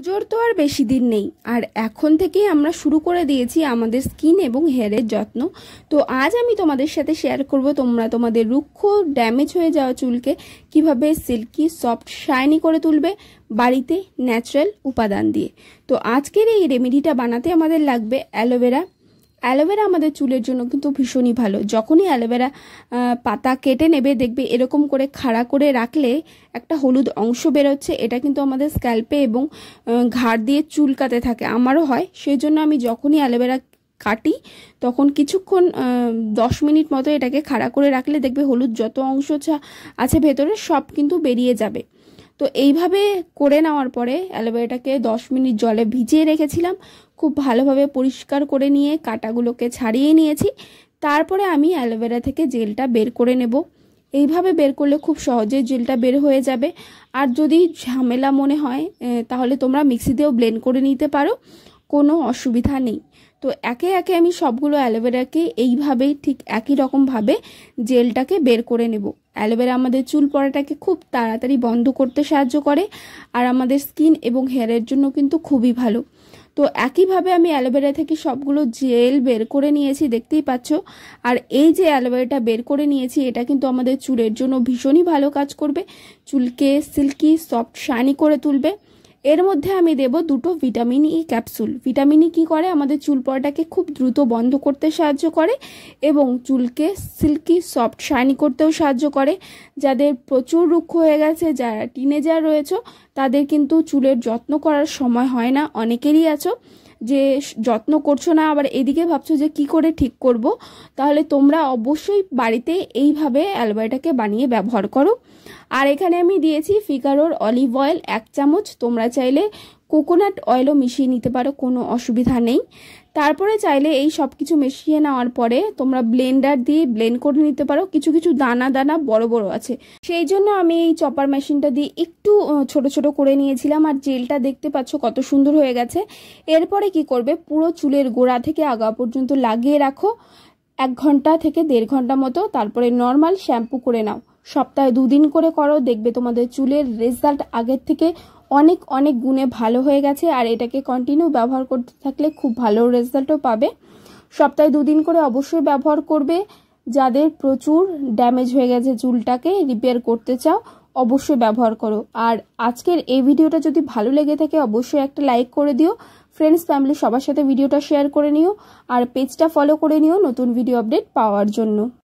পুজোর তো আর বেশি দিন নেই আর এখন থেকেই আমরা শুরু করে দিয়েছি আমাদের স্কিন এবং হেয়ারের যত্ন তো আজ আমি তোমাদের সাথে শেয়ার করব তোমরা তোমাদের রুক্ষ ড্যামেজ হয়ে যাওয়া চুলকে কিভাবে সিল্কি সফট শাইনি করে তুলবে বাড়িতে ন্যাচারাল উপাদান দিয়ে তো আজকের এই রেমেডিটা বানাতে আমাদের লাগবে অ্যালোভেরা অ্যালোভেরা আমাদের চুলের জন্য কিন্তু ভীষণই ভালো যখনই অ্যালোভেরা পাতা কেটে নেবে দেখবে এরকম করে খাড়া করে রাখলে একটা হলুদ অংশ বেরোচ্ছে এটা কিন্তু আমাদের স্ক্যাল্পে এবং ঘাড় দিয়ে চুলকাতে থাকে আমারও হয় সেই জন্য আমি যখনই অ্যালোভেরা কাটি তখন কিছুক্ষণ দশ মিনিট মতো এটাকে খাড়া করে রাখলে দেখবে হলুদ যত অংশ আছে ভেতরে সব কিন্তু বেরিয়ে যাবে তো এইভাবে করে নেওয়ার পরে অ্যালোভেরাটাকে দশ মিনিট জলে ভিজিয়ে রেখেছিলাম খুব ভালোভাবে পরিষ্কার করে নিয়ে কাটাগুলোকে ছাড়িয়ে নিয়েছি তারপরে আমি অ্যালোভেরা থেকে জেলটা বের করে নেব এইভাবে বের করলে খুব সহজেই জেলটা বের হয়ে যাবে আর যদি ঝামেলা মনে হয় তাহলে তোমরা মিক্সিতেও ব্লেন্ড করে নিতে পারো কোনো অসুবিধা নেই তো একে একে আমি সবগুলো অ্যালোভেরাকে এইভাবেই ঠিক একই রকমভাবে জেলটাকে বের করে নেব অ্যালোভেরা আমাদের চুল পড়াটাকে খুব তাড়াতাড়ি বন্ধ করতে সাহায্য করে আর আমাদের স্কিন এবং হেয়ারের জন্য কিন্তু খুবই ভালো তো একইভাবে আমি অ্যালোভেরা থেকে সবগুলো জেল বের করে নিয়েছি দেখতেই পাচ্ছ আর এই যে অ্যালোভেরাটা বের করে নিয়েছি এটা কিন্তু আমাদের চুলের জন্য ভীষণই ভালো কাজ করবে চুলকে সিল্কি সফট শাইনি করে তুলবে এর মধ্যে আমি দেব দুটো vitamin E capsule vitamin E কী করে আমাদের চুল পড়াটাকে খুব দ্রুত বন্ধ করতে সাহায্য করে এবং চুলকে সিল্কি সফট শাইনি করতেও সাহায্য করে যাদের প্রচুর রুক্ষ হয়ে গেছে যারা টিনেজার রয়েছে তাদের কিন্তু চুলের যত্ন করার সময় হয় না অনেকেরই আছো যে যত্ন করছো না আবার এদিকে ভাবছো যে কি করে ঠিক করব। তাহলে তোমরা অবশ্যই বাড়িতে এইভাবে অ্যালবাইটাকে বানিয়ে ব্যবহার করো আর এখানে আমি দিয়েছি ফিগারোর অলিভ অয়েল এক চামচ তোমরা চাইলে কোকোনাট অয়েলও মিশিয়ে নিতে পারো কোনো অসুবিধা নেই তারপরে চাইলে এই সব কিছু মিশিয়ে নেওয়ার পরে তোমরা ব্লেন্ডার দিয়ে ব্লেন্ড করে নিতে পারো কিছু কিছু দানা দানা বড় বড় আছে সেই জন্য আমি এই চপার মেশিনটা দিয়ে একটু ছোট ছোট করে নিয়েছিলাম আর জেলটা দেখতে পাচ্ছ কত সুন্দর হয়ে গেছে এরপরে কি করবে পুরো চুলের গোড়া থেকে আগা পর্যন্ত লাগিয়ে রাখো এক ঘন্টা থেকে দেড় ঘন্টা মতো তারপরে নর্মাল শ্যাম্পু করে নাও সপ্তাহে দুদিন করে করো দেখবে তোমাদের চুলের রেজাল্ট আগের থেকে অনেক অনেক গুণে ভালো হয়ে গেছে আর এটাকে কন্টিনিউ ব্যবহার করতে থাকলে খুব ভালো রেজাল্টও পাবে সপ্তাহে দুদিন করে অবশ্যই ব্যবহার করবে যাদের প্রচুর ড্যামেজ হয়ে গেছে চুলটাকে রিপেয়ার করতে চাও অবশ্যই ব্যবহার করো আর আজকের এই ভিডিওটা যদি ভালো লেগে থাকে অবশ্যই একটা লাইক করে দিও ফ্রেন্ডস ফ্যামিলি সবার সাথে ভিডিওটা শেয়ার করে নিও আর পেজটা ফলো করে নিও নতুন ভিডিও আপডেট পাওয়ার জন্য